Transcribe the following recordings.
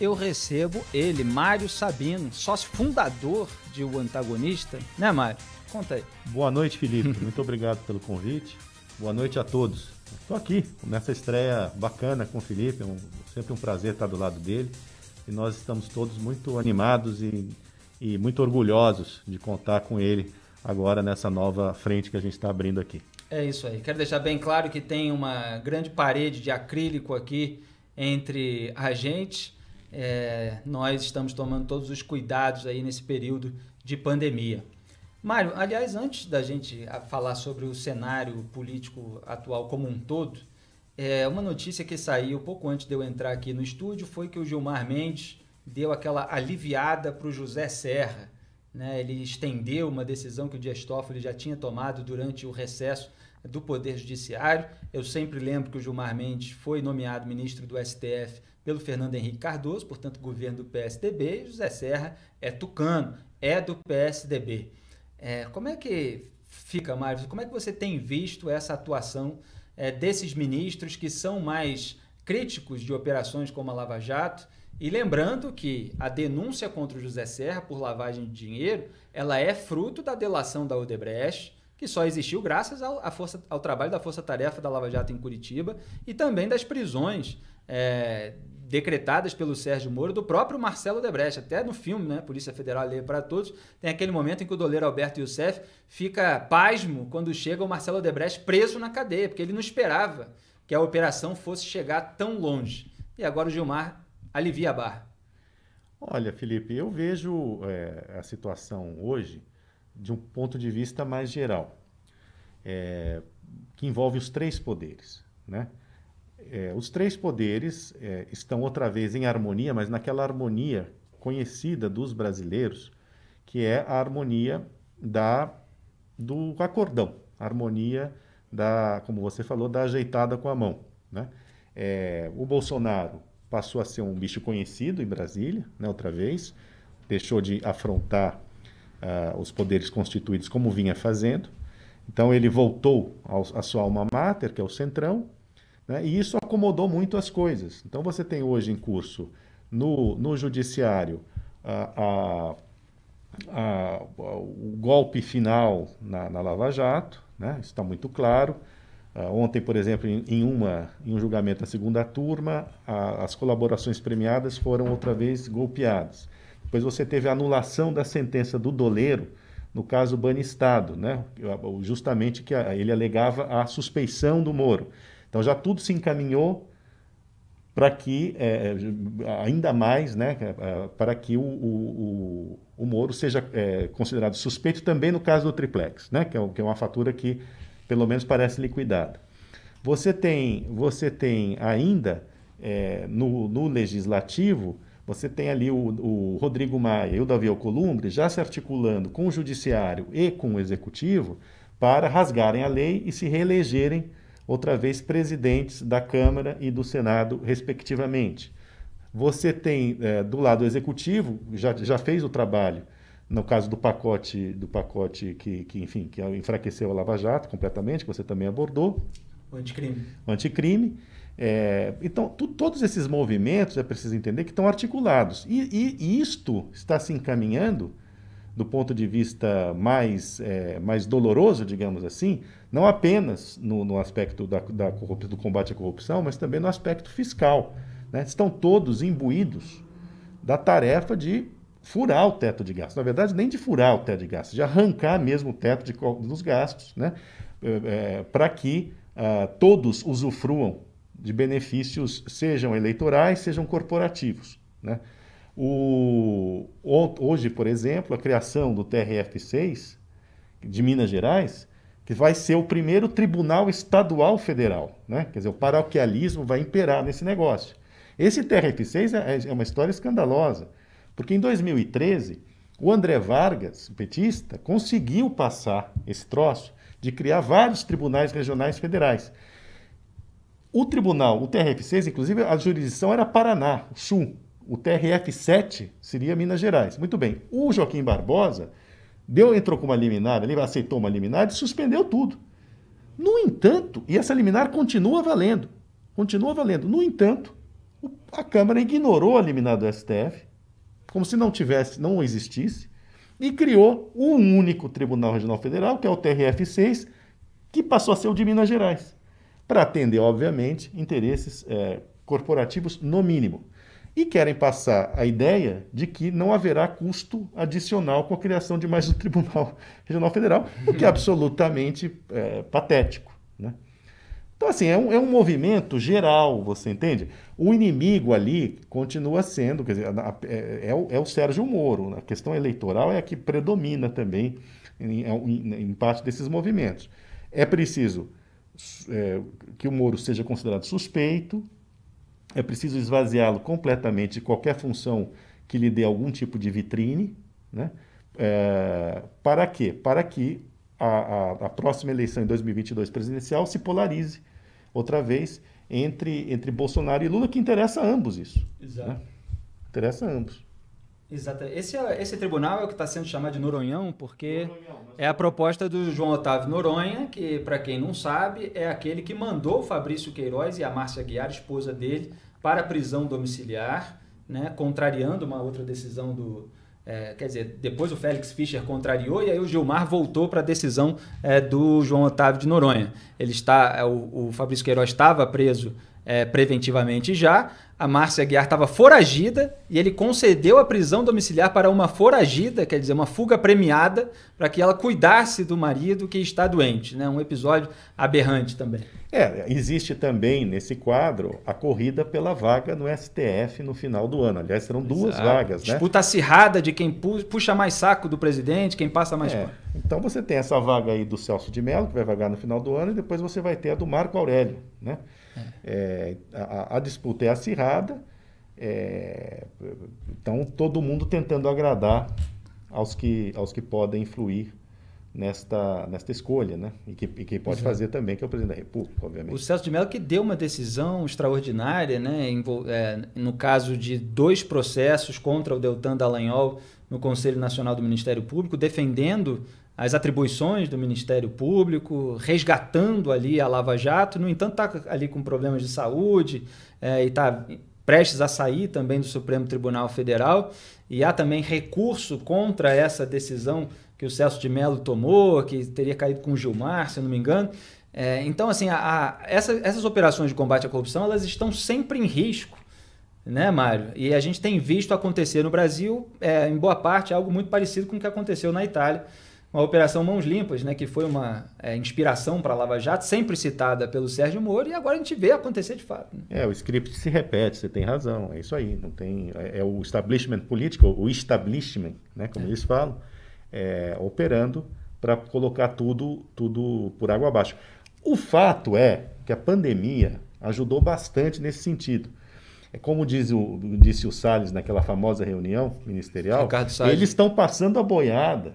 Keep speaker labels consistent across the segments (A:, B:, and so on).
A: eu recebo ele, Mário Sabino, sócio fundador de O Antagonista.
B: Né, Mário? Conta aí. Boa noite, Felipe. Muito obrigado pelo convite. Boa noite a todos. Estou aqui nessa estreia bacana com o Felipe. É um, sempre um prazer estar do lado dele. E nós estamos todos muito animados e, e muito orgulhosos de contar com ele agora nessa nova frente que a gente está abrindo aqui.
A: É isso aí. Quero deixar bem claro que tem uma grande parede de acrílico aqui entre a gente é, nós estamos tomando todos os cuidados aí nesse período de pandemia. Mário, aliás, antes da gente ah, falar sobre o cenário político atual como um todo, é, uma notícia que saiu pouco antes de eu entrar aqui no estúdio foi que o Gilmar Mendes deu aquela aliviada para o José Serra. Né? Ele estendeu uma decisão que o Dias Toffoli já tinha tomado durante o recesso do Poder Judiciário. Eu sempre lembro que o Gilmar Mendes foi nomeado ministro do STF pelo Fernando Henrique Cardoso, portanto, governo do PSDB, e José Serra é tucano, é do PSDB. É, como é que fica, Mário? Como é que você tem visto essa atuação é, desses ministros que são mais críticos de operações como a Lava Jato? E lembrando que a denúncia contra o José Serra por lavagem de dinheiro, ela é fruto da delação da Odebrecht, que só existiu graças ao, força, ao trabalho da Força Tarefa da Lava Jato em Curitiba e também das prisões é, decretadas pelo Sérgio Moro, do próprio Marcelo Debrecht. Até no filme, né? Polícia Federal Lei para Todos, tem aquele momento em que o doleiro Alberto Youssef fica pasmo quando chega o Marcelo Debrecht preso na cadeia, porque ele não esperava que a operação fosse chegar tão longe. E agora o Gilmar alivia a barra.
B: Olha, Felipe, eu vejo é, a situação hoje de um ponto de vista mais geral, é, que envolve os três poderes, né? É, os três poderes é, estão outra vez em harmonia, mas naquela harmonia conhecida dos brasileiros, que é a harmonia da do acordão, a harmonia da, como você falou, da ajeitada com a mão. Né? É, o Bolsonaro passou a ser um bicho conhecido em Brasília, né, outra vez, deixou de afrontar uh, os poderes constituídos como vinha fazendo. Então ele voltou ao, à sua alma mater, que é o Centrão, né? E isso acomodou muito as coisas. Então você tem hoje em curso no, no judiciário a, a, a, o golpe final na, na Lava Jato, né? isso está muito claro. Uh, ontem, por exemplo, em, em, uma, em um julgamento da segunda turma, a, as colaborações premiadas foram outra vez golpeadas. Depois você teve a anulação da sentença do doleiro, no caso Banistado, né? justamente que a, ele alegava a suspeição do Moro. Então já tudo se encaminhou para que, é, é ainda mais, né, é, é, para que o, o, o, o Moro seja é, considerado suspeito também no caso do triplex, né, que é, que é uma fatura que pelo menos parece liquidada. Você tem, você tem ainda é, no, no, legislativo, você tem ali o, o, Rodrigo Maia e o Davi Alcolumbre já se articulando com o judiciário e com o executivo para rasgarem a lei e se reelegerem outra vez presidentes da Câmara e do Senado, respectivamente. Você tem é, do lado executivo, já, já fez o trabalho, no caso do pacote, do pacote que, que, enfim, que enfraqueceu a Lava Jato completamente, que você também abordou. O anticrime. O anticrime. É, então, tu, todos esses movimentos, é preciso entender, que estão articulados. E, e, e isto está se encaminhando do ponto de vista mais, é, mais doloroso, digamos assim, não apenas no, no aspecto da, da do combate à corrupção, mas também no aspecto fiscal. Né? Estão todos imbuídos da tarefa de furar o teto de gastos. Na verdade, nem de furar o teto de gastos, de arrancar mesmo o teto de, dos gastos, né? É, é para que uh, todos usufruam de benefícios, sejam eleitorais, sejam corporativos. Né? O, hoje, por exemplo, a criação do TRF6 de Minas Gerais, que vai ser o primeiro tribunal estadual federal, né? Quer dizer, o paroquialismo vai imperar nesse negócio. Esse TRF6 é, é, é uma história escandalosa, porque em 2013 o André Vargas, petista, conseguiu passar esse troço de criar vários tribunais regionais federais. O tribunal, o TRF6, inclusive, a jurisdição era Paraná, Sul o TRF7 seria Minas Gerais. Muito bem, o Joaquim Barbosa deu, entrou com uma liminar, ele aceitou uma liminar e suspendeu tudo. No entanto, e essa liminar continua valendo, continua valendo. No entanto, a Câmara ignorou a liminar do STF, como se não tivesse, não existisse, e criou um único Tribunal Regional Federal, que é o TRF6, que passou a ser o de Minas Gerais, para atender, obviamente, interesses é, corporativos no mínimo e querem passar a ideia de que não haverá custo adicional com a criação de mais um Tribunal Regional Federal, o que é absolutamente é, patético. Né? Então, assim, é um, é um movimento geral, você entende? O inimigo ali continua sendo, quer dizer, é, é, o, é o Sérgio Moro. Né? A questão eleitoral é a que predomina também em, em, em parte desses movimentos. É preciso é, que o Moro seja considerado suspeito, é preciso esvaziá-lo completamente de qualquer função que lhe dê algum tipo de vitrine, né? É, para quê? Para que a, a, a, próxima eleição em 2022 presidencial se polarize outra vez entre, entre Bolsonaro e Lula, que interessa a ambos isso. Né? Exato. Né? Interessa a ambos.
A: Exatamente. Esse, é, esse tribunal é o que está sendo chamado de Noronhão, porque Noronhão, é a proposta do João Otávio Noronha, que, para quem não sabe, é aquele que mandou Fabrício Queiroz e a Márcia Guiar, esposa dele, para a prisão domiciliar, né, contrariando uma outra decisão do. É, quer dizer, depois o Félix Fischer contrariou e aí o Gilmar voltou para a decisão é, do João Otávio de Noronha. Ele está, é, o, o Fabrício Queiroz estava preso é, preventivamente já, a Márcia Aguiar estava foragida e ele concedeu a prisão domiciliar para uma foragida, quer dizer, uma fuga premiada, para que ela cuidasse do marido que está doente. Né? Um episódio aberrante também.
B: É, existe também nesse quadro a corrida pela vaga no STF no final do ano. Aliás, serão duas Exato. vagas, né? Disputa acirrada de quem puxa mais saco do presidente, quem passa mais. É. Então você tem essa vaga aí do Celso de Mello, que vai vagar no final do ano, e depois você vai ter a do Marco Aurélio, né? É. é. A, a, disputa é acirrada, é, então todo mundo tentando agradar aos que, aos que podem influir nesta, nesta escolha, né? E que, e que pode Exato. fazer também, que é o presidente da República, obviamente. O
A: Celso de Mello que deu uma decisão extraordinária, né? É, no caso de dois processos contra o Deltan Dallagnol no Conselho Nacional do Ministério Público, defendendo as atribuições do Ministério Público, resgatando ali a Lava Jato, no entanto está ali com problemas de saúde é, e está prestes a sair também do Supremo Tribunal Federal, e há também recurso contra essa decisão que o Celso de Mello tomou, que teria caído com o Gilmar, se não me engano. É, então, assim, a, a, essa, essas operações de combate à corrupção, elas estão sempre em risco, né, Mário? E a gente tem visto acontecer no Brasil, é, em boa parte, algo muito parecido com o que aconteceu na Itália, uma operação Mãos Limpas, né, que foi uma é, inspiração para a Lava Jato, sempre citada pelo Sérgio Moro, e agora a gente vê acontecer de fato. Né?
B: É, o script se repete, você tem razão, é isso aí. Não tem, é, é o establishment político, o establishment, né, como é. eles falam, é, operando para colocar tudo, tudo por água abaixo. O fato é que a pandemia ajudou bastante nesse sentido. É como diz o, disse o Salles naquela famosa reunião ministerial, eles estão passando a boiada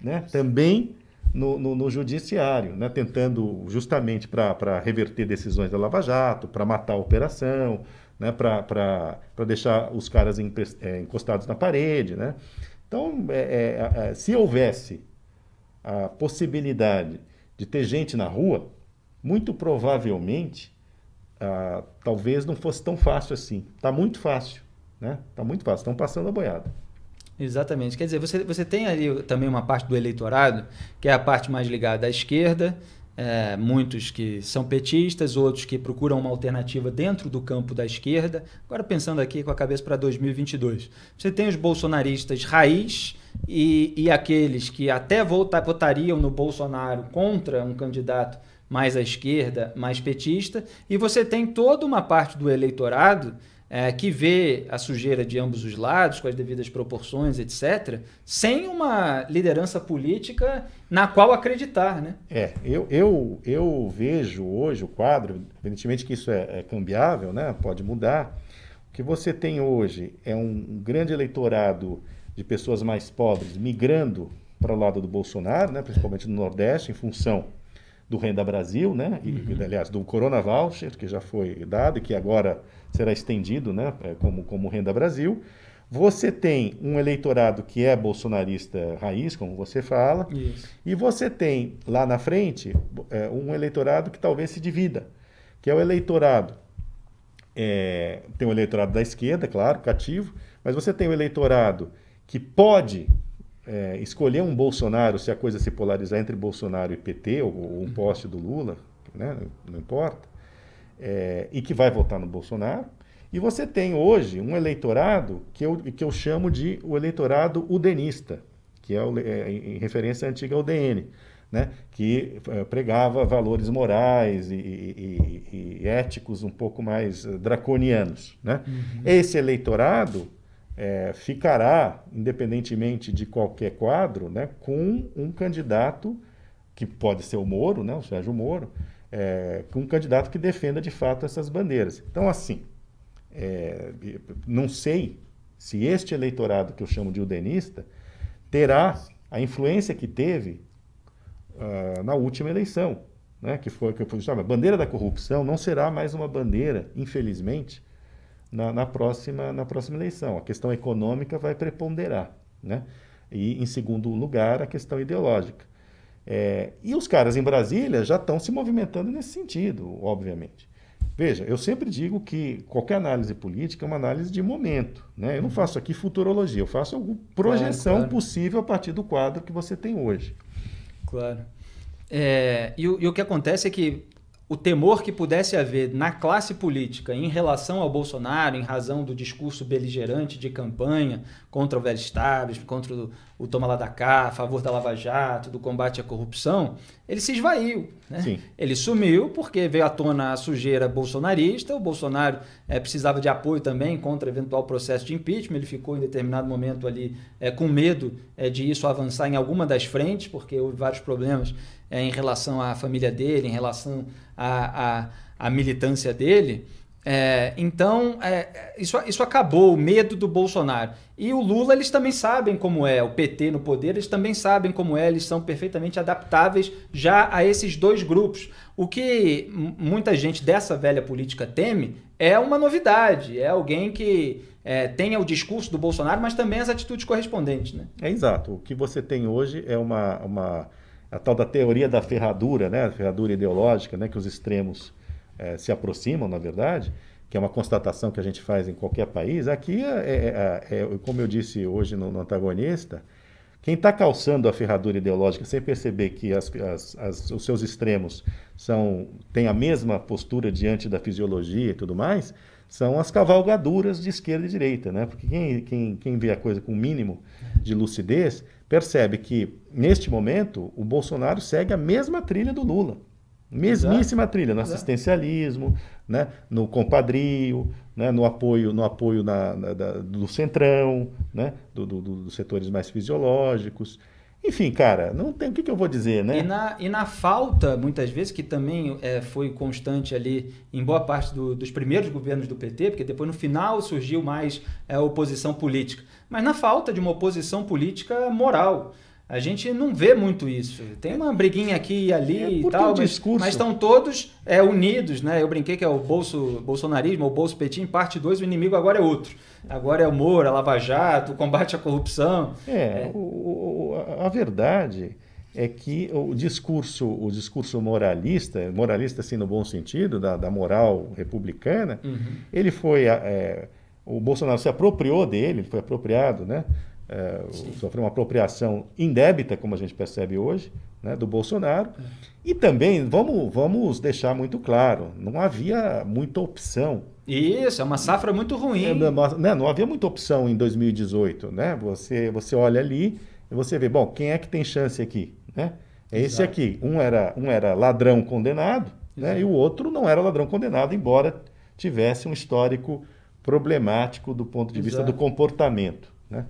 B: né? também no, no, no judiciário, né? tentando justamente para reverter decisões da Lava Jato, para matar a operação, né? para deixar os caras é, encostados na parede. Né? Então, é, é, se houvesse a possibilidade de ter gente na rua, muito provavelmente, ah, talvez não fosse tão fácil assim. Está muito fácil, né? Está muito fácil, estão passando a boiada. Exatamente. Quer dizer, você, você
A: tem ali também uma parte do eleitorado, que é a parte mais ligada à esquerda, é, muitos que são petistas, outros que procuram uma alternativa dentro do campo da esquerda. Agora, pensando aqui com a cabeça para 2022, você tem os bolsonaristas raiz e, e aqueles que até votar, votariam no Bolsonaro contra um candidato mais à esquerda, mais petista, e você tem toda uma parte do eleitorado é, que vê a sujeira de ambos os lados, com as devidas proporções, etc., sem uma liderança política na qual acreditar.
B: Né? É, eu, eu, eu vejo hoje o quadro, evidentemente que isso é, é cambiável, né? pode mudar. O que você tem hoje é um grande eleitorado de pessoas mais pobres migrando para o lado do Bolsonaro, né? principalmente no Nordeste, em função do Renda Brasil, né? E, uhum. Aliás, do Corona Voucher, que já foi dado e que agora será estendido né? É, como, como Renda Brasil. Você tem um eleitorado que é bolsonarista raiz, como você fala, Isso. e você tem lá na frente é, um eleitorado que talvez se divida, que é o eleitorado. É, tem o eleitorado da esquerda, claro, cativo, mas você tem o eleitorado que pode é, escolher um Bolsonaro, se a coisa se polarizar entre Bolsonaro e PT, ou, ou um poste do Lula, né, não importa, é, e que vai votar no Bolsonaro. E você tem hoje um eleitorado que eu, que eu chamo de o eleitorado udenista, que é, o, é em referência à antiga UDN, né, que é, pregava valores morais e, e, e, e éticos um pouco mais draconianos. Né? Uhum. Esse eleitorado é, ficará, independentemente de qualquer quadro, né, com um candidato, que pode ser o Moro, né, o Sérgio Moro, é, com um candidato que defenda de fato essas bandeiras. Então, assim, é, não sei se este eleitorado que eu chamo de udenista terá a influência que teve uh, na última eleição, né, que foi que eu falei, a bandeira da corrupção não será mais uma bandeira, infelizmente, na, na, próxima, na próxima eleição. A questão econômica vai preponderar. Né? E, em segundo lugar, a questão ideológica. É, e os caras em Brasília já estão se movimentando nesse sentido, obviamente. Veja, eu sempre digo que qualquer análise política é uma análise de momento. Né? Eu não uhum. faço aqui futurologia, eu faço alguma projeção claro, claro. possível a partir do quadro que você tem hoje.
A: Claro. É, e, o, e o que acontece é que o temor que pudesse haver na classe política em relação ao Bolsonaro, em razão do discurso beligerante de campanha contra o velho establishment, contra o Toma Lá da Cá, a favor da Lava Jato, do combate à corrupção, ele se esvaiu. Né? Sim. Ele sumiu porque veio à tona a sujeira bolsonarista, o Bolsonaro é, precisava de apoio também contra eventual processo de impeachment, ele ficou em determinado momento ali é, com medo é, de isso avançar em alguma das frentes, porque houve vários problemas em relação à família dele, em relação à, à, à militância dele. É, então, é, isso, isso acabou, o medo do Bolsonaro. E o Lula, eles também sabem como é, o PT no poder, eles também sabem como é, eles são perfeitamente adaptáveis já a esses dois grupos. O que muita gente dessa velha política teme é uma novidade, é alguém que é, tenha o discurso do Bolsonaro, mas também as atitudes correspondentes. Né?
B: É exato. O que você tem hoje é uma, uma a tal da teoria da ferradura, né? a ferradura ideológica né? que os extremos é, se aproximam, na verdade, que é uma constatação que a gente faz em qualquer país, aqui, é, é, é, é como eu disse hoje no, no antagonista, quem está calçando a ferradura ideológica sem perceber que as, as, as, os seus extremos são, têm a mesma postura diante da fisiologia e tudo mais, são as cavalgaduras de esquerda e direita, né? Porque quem, quem, quem vê a coisa com o mínimo de lucidez percebe que, neste momento, o Bolsonaro segue a mesma trilha do Lula. Mesmíssima Exato. trilha, no Exato. assistencialismo, né? no compadrio, né? no apoio, no apoio na, na, da, do centrão, né? Do, do, do, dos setores mais fisiológicos. Enfim, cara, não tem o que, que, eu vou dizer, né? E
A: na, e na falta, muitas vezes, que também é, foi constante ali em boa parte do, dos primeiros governos do PT, porque depois no final surgiu mais é, oposição política, mas na falta de uma oposição política moral. A gente não vê muito isso. Tem uma briguinha aqui e ali é e tal, mas, mas, estão todos é, unidos, né? Eu brinquei que é o bolso, bolsonarismo, o bolso petim, parte 2, o inimigo agora é outro. Agora é o Moro, a é Lava Jato, o combate à corrupção. É, é.
B: O, a verdade é que o discurso, o discurso moralista, moralista assim no bom sentido, da, da moral republicana, uhum. ele foi... É, o Bolsonaro se apropriou dele, ele foi apropriado, né? é, sofreu uma apropriação indébita, como a gente percebe hoje, né, do Bolsonaro. É. E também, vamos, vamos deixar muito claro, não havia muita opção.
A: Isso, é uma safra muito ruim.
B: É, né, não havia muita opção em 2018. Né? Você, você olha ali e você vê, bom, quem é que tem chance aqui? Né? É esse Exato. aqui. Um era, um era ladrão condenado né, e o outro não era ladrão condenado, embora tivesse um histórico problemático do ponto de Exato. vista do comportamento. Né?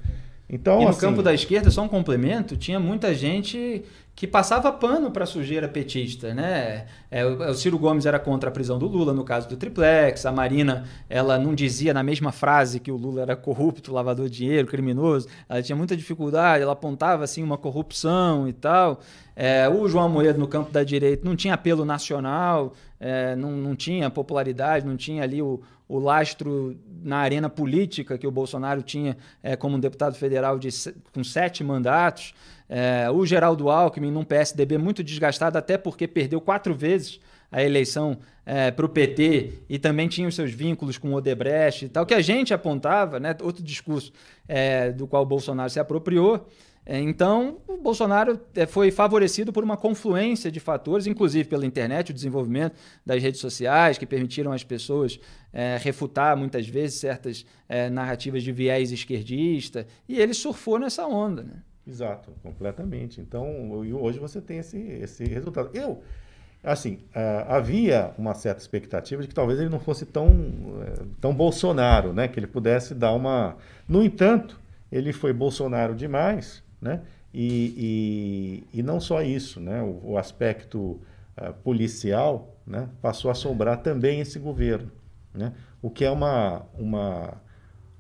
B: Então, e no assim, campo da
A: esquerda, só um complemento, tinha muita gente que passava pano para sujeira petista, né? É, é, o Ciro Gomes era contra a prisão do Lula no caso do triplex, a Marina ela não dizia na mesma frase que o Lula era corrupto, lavador de dinheiro, criminoso, ela tinha muita dificuldade, ela apontava assim uma corrupção e tal. É, o João Moedo no campo da direita não tinha apelo nacional, é, não, não tinha popularidade, não tinha ali o, o lastro na arena política que o Bolsonaro tinha é, como deputado federal de, com sete mandatos, é, o Geraldo Alckmin num PSDB muito desgastado, até porque perdeu quatro vezes a eleição é, para o PT e também tinha os seus vínculos com o Odebrecht e tal, que a gente apontava, né, outro discurso é, do qual o Bolsonaro se apropriou. É, então, o Bolsonaro é, foi favorecido por uma confluência de fatores, inclusive pela internet, o desenvolvimento das redes sociais, que permitiram às pessoas é, refutar muitas vezes certas é, narrativas de viés
B: esquerdista, e ele surfou nessa onda. Né? Exato, completamente. Então, hoje você tem esse, esse resultado. Eu, assim, é, havia uma certa expectativa de que talvez ele não fosse tão, tão Bolsonaro, né? que ele pudesse dar uma. No entanto, ele foi Bolsonaro demais né? E, e, e não só isso, né? O, o aspecto uh, policial né? passou a assombrar também esse governo, né? O que é uma, uma,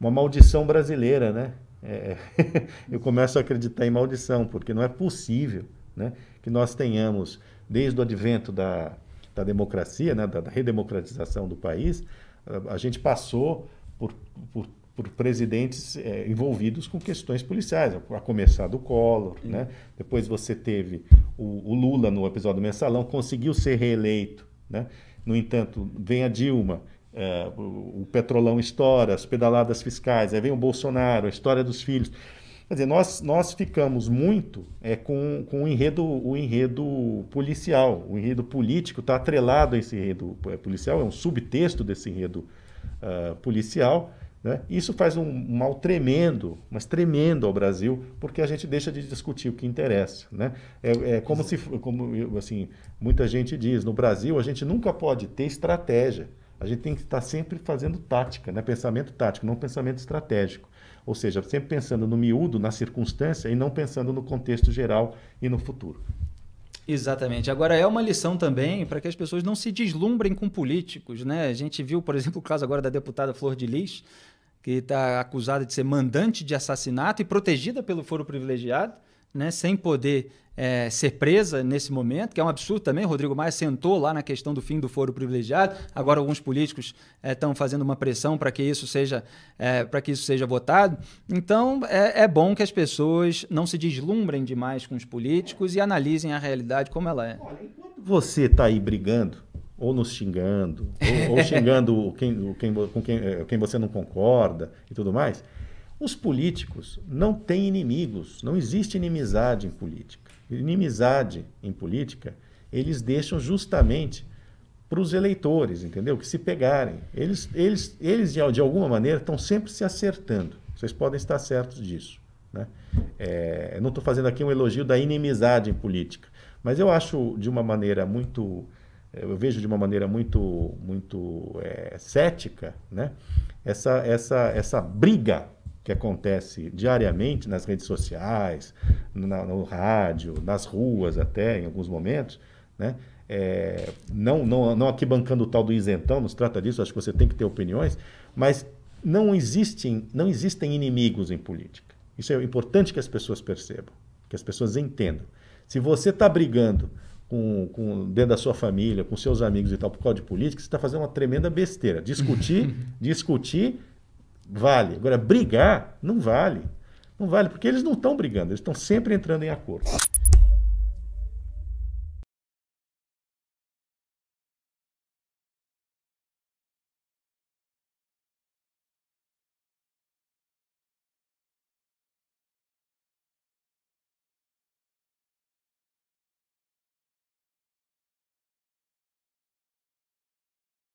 B: uma maldição brasileira, né? É, é eu começo a acreditar em maldição, porque não é possível né, que nós tenhamos, desde o advento da, da democracia, né, da redemocratização do país, a gente passou por, por por presidentes é, envolvidos com questões policiais, a começar do Collor, né? Depois você teve o, o, Lula no episódio do Mensalão, conseguiu ser reeleito, né? No entanto, vem a Dilma, é, o, o petrolão estoura, as pedaladas fiscais, aí vem o Bolsonaro, a história dos filhos. Quer dizer, nós, nós ficamos muito é, com, com o, enredo, o enredo policial, o enredo político está atrelado a esse enredo policial, é um subtexto desse enredo uh, policial, né? Isso faz um mal tremendo, mas tremendo ao Brasil, porque a gente deixa de discutir o que interessa. Né? É, é como se, como assim, muita gente diz, no Brasil a gente nunca pode ter estratégia. A gente tem que estar sempre fazendo tática, né? pensamento tático, não pensamento estratégico. Ou seja, sempre pensando no miúdo, na circunstância, e não pensando no contexto geral e no futuro.
A: Exatamente. Agora é uma lição também para que as pessoas não se deslumbrem com políticos, né? A gente viu, por exemplo, o caso agora da deputada Flor de Lis, que está acusada de ser mandante de assassinato e protegida pelo foro privilegiado, né, sem poder é, ser presa nesse momento, que é um absurdo também. Rodrigo Maia sentou lá na questão do fim do foro privilegiado. Agora alguns políticos estão é, fazendo uma pressão para que isso seja é, para que isso seja votado. Então é, é, bom que as pessoas não se deslumbrem demais com os políticos e analisem a realidade como ela é. Olha, enquanto
B: você está aí brigando ou nos xingando, ou, ou xingando quem, quem, com quem, eh, quem você não concorda e tudo mais. Os políticos não têm inimigos, não existe inimizade em política. Inimizade em política eles deixam justamente para os eleitores, entendeu? Que se pegarem. Eles, eles, eles de, de alguma maneira, estão sempre se acertando. Vocês podem estar certos disso. Né? É, eu não estou fazendo aqui um elogio da inimizade em política, mas eu acho, de uma maneira muito eu vejo de uma maneira muito, muito é, cética, né? essa, essa, essa briga que acontece diariamente nas redes sociais, na, no rádio, nas ruas até, em alguns momentos, né? É, não, não, não aqui bancando o tal do isentão, nos trata disso, acho que você tem que ter opiniões, mas não existem, não existem inimigos em política. Isso é importante que as pessoas percebam, que as pessoas entendam. Se você está brigando com, com, dentro da sua família, com seus amigos e tal, por causa de política, você está fazendo uma tremenda besteira. Discutir, discutir vale. Agora, brigar não vale. Não vale, porque eles não estão brigando, eles estão sempre entrando em acordo.